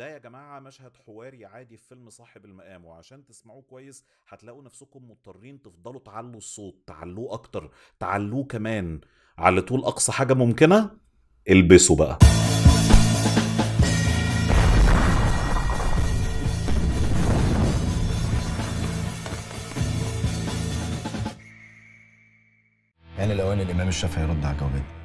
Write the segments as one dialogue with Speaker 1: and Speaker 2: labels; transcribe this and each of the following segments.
Speaker 1: ده يا جماعه مشهد حواري عادي في فيلم صاحب المقام وعشان تسمعوه كويس هتلاقوا نفسكم مضطرين تفضلوا تعلوا الصوت تعلوه اكتر تعلوه كمان على طول اقصى حاجه ممكنه البسوا بقى يعني لو ان الامام الشافعي رد على جوابنا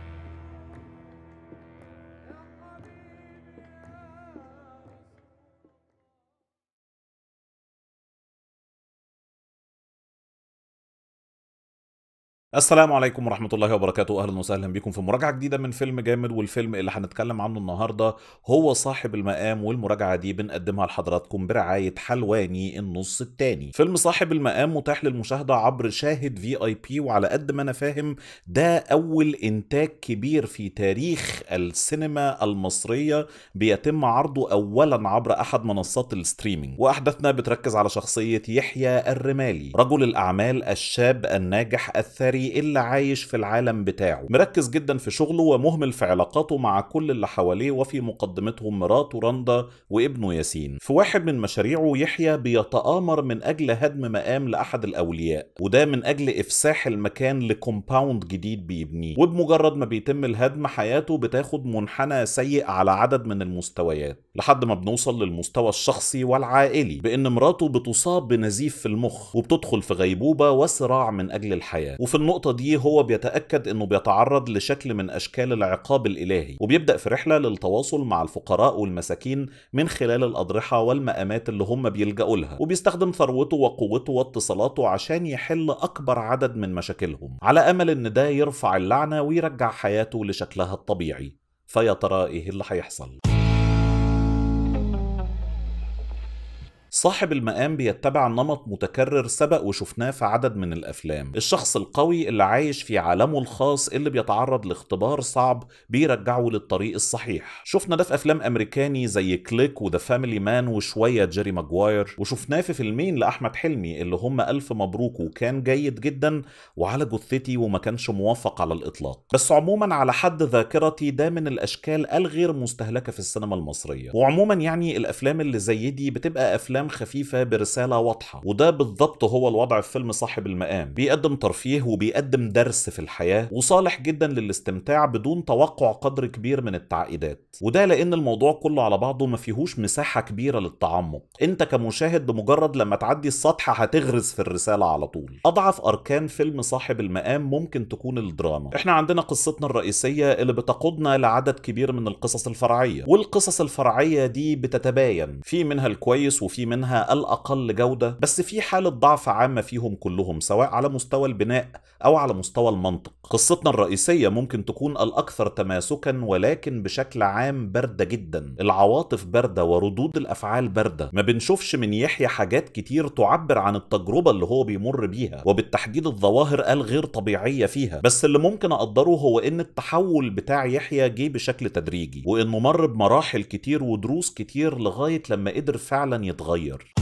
Speaker 1: السلام عليكم ورحمة الله وبركاته أهلا وسهلا بكم في مراجعة جديدة من فيلم جامد والفيلم اللي هنتكلم عنه النهاردة هو صاحب المقام والمراجعة دي بنقدمها لحضراتكم برعاية حلواني النص الثاني فيلم صاحب المقام متاح للمشاهدة عبر شاهد في اي بي وعلى قد ما أنا فاهم ده أول إنتاج كبير في تاريخ السينما المصرية بيتم عرضه أولا عبر أحد منصات الستريمينج وأحداثنا بتركز على شخصية يحيى الرمالي رجل الأعمال الشاب الناجح الثري إلا عايش في العالم بتاعه مركز جدا في شغله ومهمل في علاقاته مع كل اللي حواليه وفي مقدمتهم مراته رندا وابنه ياسين في واحد من مشاريعه يحيى بيتآمر من أجل هدم مقام لأحد الأولياء وده من أجل إفساح المكان لكومباوند جديد بيبنيه وبمجرد ما بيتم الهدم حياته بتاخد منحنى سيء على عدد من المستويات لحد ما بنوصل للمستوى الشخصي والعائلي بأن مراته بتصاب بنزيف في المخ وبتدخل في غيبوبة وصراع من أجل الحياة وفي النقطة النقطة دي هو بيتأكد إنه بيتعرض لشكل من أشكال العقاب الإلهي وبيبدأ في رحلة للتواصل مع الفقراء والمساكين من خلال الأضرحة والمقامات اللي هم بيلجأوا لها وبيستخدم ثروته وقوته واتصالاته عشان يحل أكبر عدد من مشاكلهم على أمل إن ده يرفع اللعنة ويرجع حياته لشكلها الطبيعي فيا ترى إيه اللي هيحصل؟ صاحب المقام بيتبع نمط متكرر سبق وشفناه في عدد من الأفلام الشخص القوي اللي عايش في عالمه الخاص اللي بيتعرض لاختبار صعب بيرجعه للطريق الصحيح شفنا ده في أفلام أمريكاني زي كليك وذا فاميلي مان وشوية جيري ماجواير وشفناه في فيلمين لأحمد حلمي اللي هم ألف مبروك وكان جيد جدا وعلى جثتي وما كانش موافق على الإطلاق بس عموما على حد ذاكرتي ده من الأشكال الغير مستهلكة في السينما المصرية وعموما يعني الأفلام اللي زي دي بتبقى أفلام كلام خفيفة برسالة واضحة وده بالضبط هو الوضع في فيلم صاحب المقام بيقدم ترفيه وبيقدم درس في الحياة وصالح جدا للاستمتاع بدون توقع قدر كبير من التعقيدات وده لأن الموضوع كله على بعضه ما فيهوش مساحة كبيرة للتعمق انت كمشاهد بمجرد لما تعدي السطح هتغرز في الرسالة على طول أضعف أركان فيلم صاحب المقام ممكن تكون الدراما احنا عندنا قصتنا الرئيسية اللي بتقودنا لعدد كبير من القصص الفرعية والقصص الفرعية دي بتتباين في منها الكويس وفي منها منها الأقل جودة بس في حالة ضعف عامة فيهم كلهم سواء على مستوى البناء أو على مستوى المنطق قصتنا الرئيسية ممكن تكون الأكثر تماسكا ولكن بشكل عام باردة جدا العواطف باردة وردود الأفعال باردة ما بنشوفش من يحيى حاجات كتير تعبر عن التجربة اللي هو بيمر بيها وبالتحديد الظواهر الغير طبيعية فيها بس اللي ممكن أقدره هو إن التحول بتاع يحيى جه بشكل تدريجي وإنه مر بمراحل كتير ودروس كتير لغاية لما قدر فعلا يتغير صغير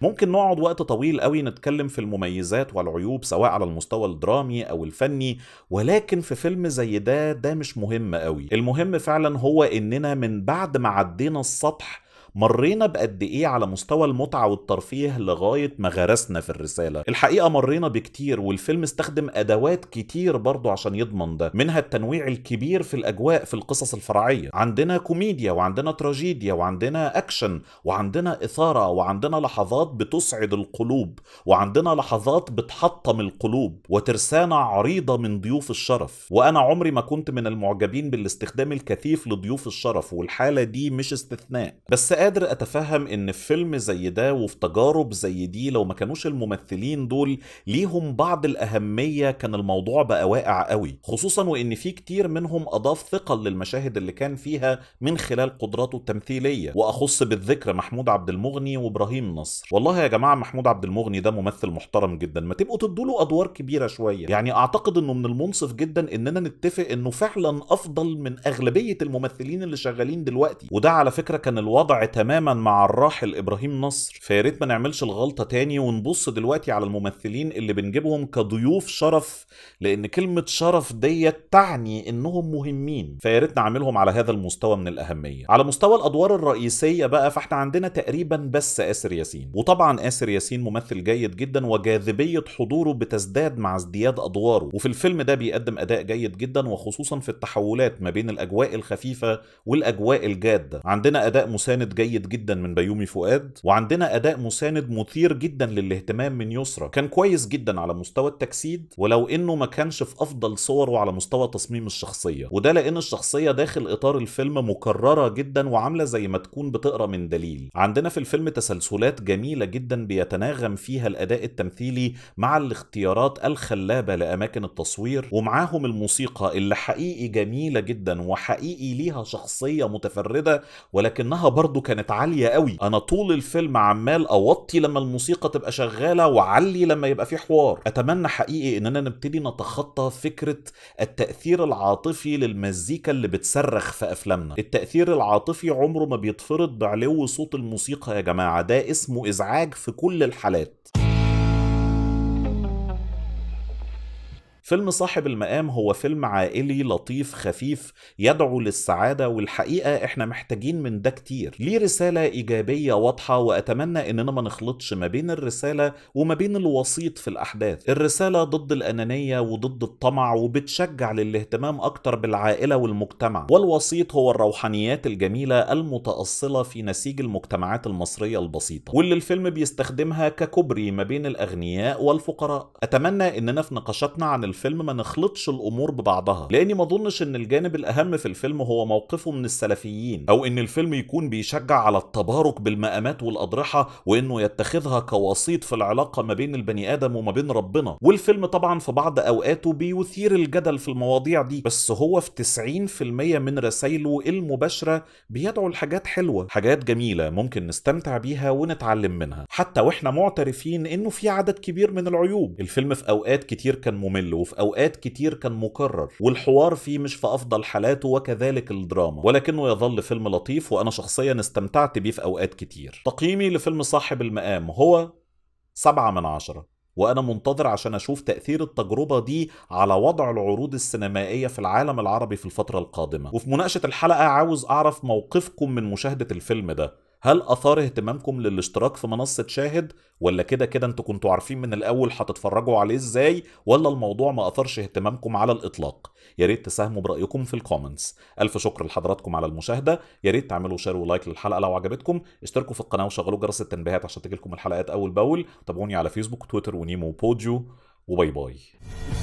Speaker 1: ممكن نقعد وقت طويل قوي نتكلم في المميزات والعيوب سواء على المستوى الدرامي او الفني ولكن في فيلم زي ده ده مش مهم قوي المهم فعلا هو اننا من بعد ما عدينا السطح مرينا بقد ايه على مستوى المتعه والترفيه لغايه ما غرسنا في الرساله الحقيقه مرينا بكتير والفيلم استخدم ادوات كتير برضه عشان يضمن ده منها التنويع الكبير في الاجواء في القصص الفرعيه عندنا كوميديا وعندنا تراجيديا وعندنا اكشن وعندنا اثاره وعندنا لحظات بتسعد القلوب وعندنا لحظات بتحطم القلوب وترسانه عريضه من ضيوف الشرف وانا عمري ما كنت من المعجبين بالاستخدام الكثيف لضيوف الشرف والحاله دي مش استثناء بس قادر اتفهم ان في فيلم زي ده وفي تجارب زي دي لو ما كانوش الممثلين دول ليهم بعض الاهميه كان الموضوع بقى واقع قوي خصوصا وان في كتير منهم اضاف ثقل للمشاهد اللي كان فيها من خلال قدراته التمثيليه واخص بالذكر محمود عبد المغني وابراهيم نصر والله يا جماعه محمود عبد المغني ده ممثل محترم جدا ما تبقوا تدوا له ادوار كبيره شويه يعني اعتقد انه من المنصف جدا اننا نتفق انه فعلا افضل من اغلبيه الممثلين اللي شغالين دلوقتي وده على فكره كان الوضع تماما مع الراحل ابراهيم نصر فياريت ما نعملش الغلطه تاني ونبص دلوقتي على الممثلين اللي بنجيبهم كضيوف شرف لان كلمه شرف ديت تعني انهم مهمين فياريت نعملهم على هذا المستوى من الاهميه على مستوى الادوار الرئيسيه بقى فاحنا عندنا تقريبا بس اسر ياسين وطبعا اسر ياسين ممثل جيد جدا وجاذبيه حضوره بتزداد مع ازدياد ادواره وفي الفيلم ده بيقدم اداء جيد جدا وخصوصا في التحولات ما بين الاجواء الخفيفه والاجواء الجاده عندنا اداء مساند جيد جيد جدا من بيومي فؤاد وعندنا اداء مساند مثير جدا للاهتمام من يسرا كان كويس جدا على مستوى التجسيد ولو انه ما كانش في افضل صوره على مستوى تصميم الشخصيه وده لان الشخصيه داخل اطار الفيلم مكرره جدا وعامله زي ما تكون بتقرا من دليل عندنا في الفيلم تسلسلات جميله جدا بيتناغم فيها الاداء التمثيلي مع الاختيارات الخلابه لاماكن التصوير ومعاهم الموسيقى اللي حقيقي جميله جدا وحقيقي ليها شخصيه متفرده ولكنها برضه كانت عاليه قوي انا طول الفيلم عمال اوطي لما الموسيقى تبقى شغاله وعلي لما يبقى في حوار اتمنى حقيقي اننا نبتدي نتخطى فكره التاثير العاطفي للمزيكا اللي بتصرخ في افلامنا التاثير العاطفي عمره ما بيتفرض بعلو صوت الموسيقى يا جماعه ده اسمه ازعاج في كل الحالات فيلم صاحب المقام هو فيلم عائلي لطيف خفيف يدعو للسعادة والحقيقة احنا محتاجين من ده كتير ليه رسالة إيجابية واضحة وأتمنى إننا ما نخلطش ما بين الرسالة وما بين الوسيط في الأحداث الرسالة ضد الأنانية وضد الطمع وبتشجع للاهتمام أكتر بالعائلة والمجتمع والوسيط هو الروحانيات الجميلة المتأصلة في نسيج المجتمعات المصرية البسيطة واللي الفيلم بيستخدمها ككبري ما بين الأغنياء والفقراء أتمنى إننا في نقاشاتنا عن الفيلم ما نخلطش الامور ببعضها لاني ما اظنش ان الجانب الاهم في الفيلم هو موقفه من السلفيين او ان الفيلم يكون بيشجع على التبارك بالمقامات والاضرحه وانه يتخذها كوسيط في العلاقه ما بين البني ادم وما بين ربنا والفيلم طبعا في بعض اوقاته بيثير الجدل في المواضيع دي بس هو في 90% من رسايله المباشره بيدعو لحاجات حلوه حاجات جميله ممكن نستمتع بيها ونتعلم منها حتى واحنا معترفين انه في عدد كبير من العيوب الفيلم في اوقات كتير كان ممل وفي اوقات كتير كان مكرر والحوار فيه مش في افضل حالاته وكذلك الدراما ولكنه يظل فيلم لطيف وانا شخصيا استمتعت بيه في اوقات كتير تقييمي لفيلم صاحب المقام هو سبعة من عشرة وأنا منتظر عشان أشوف تأثير التجربة دي على وضع العروض السينمائية في العالم العربي في الفترة القادمة وفي مناقشة الحلقة عاوز أعرف موقفكم من مشاهدة الفيلم ده هل اثار اهتمامكم للاشتراك في منصه شاهد ولا كده كده انتوا كنتوا عارفين من الاول هتتفرجوا عليه ازاي ولا الموضوع ما اثرش اهتمامكم على الاطلاق يا ريت تساهموا برايكم في الكومنتس الف شكر لحضراتكم على المشاهده يا ريت تعملوا شير ولايك للحلقه لو عجبتكم اشتركوا في القناه وشغلوا جرس التنبيهات عشان تجيلكم الحلقات اول باول تابعوني على فيسبوك وتويتر ونيمو وبوديو وباي باي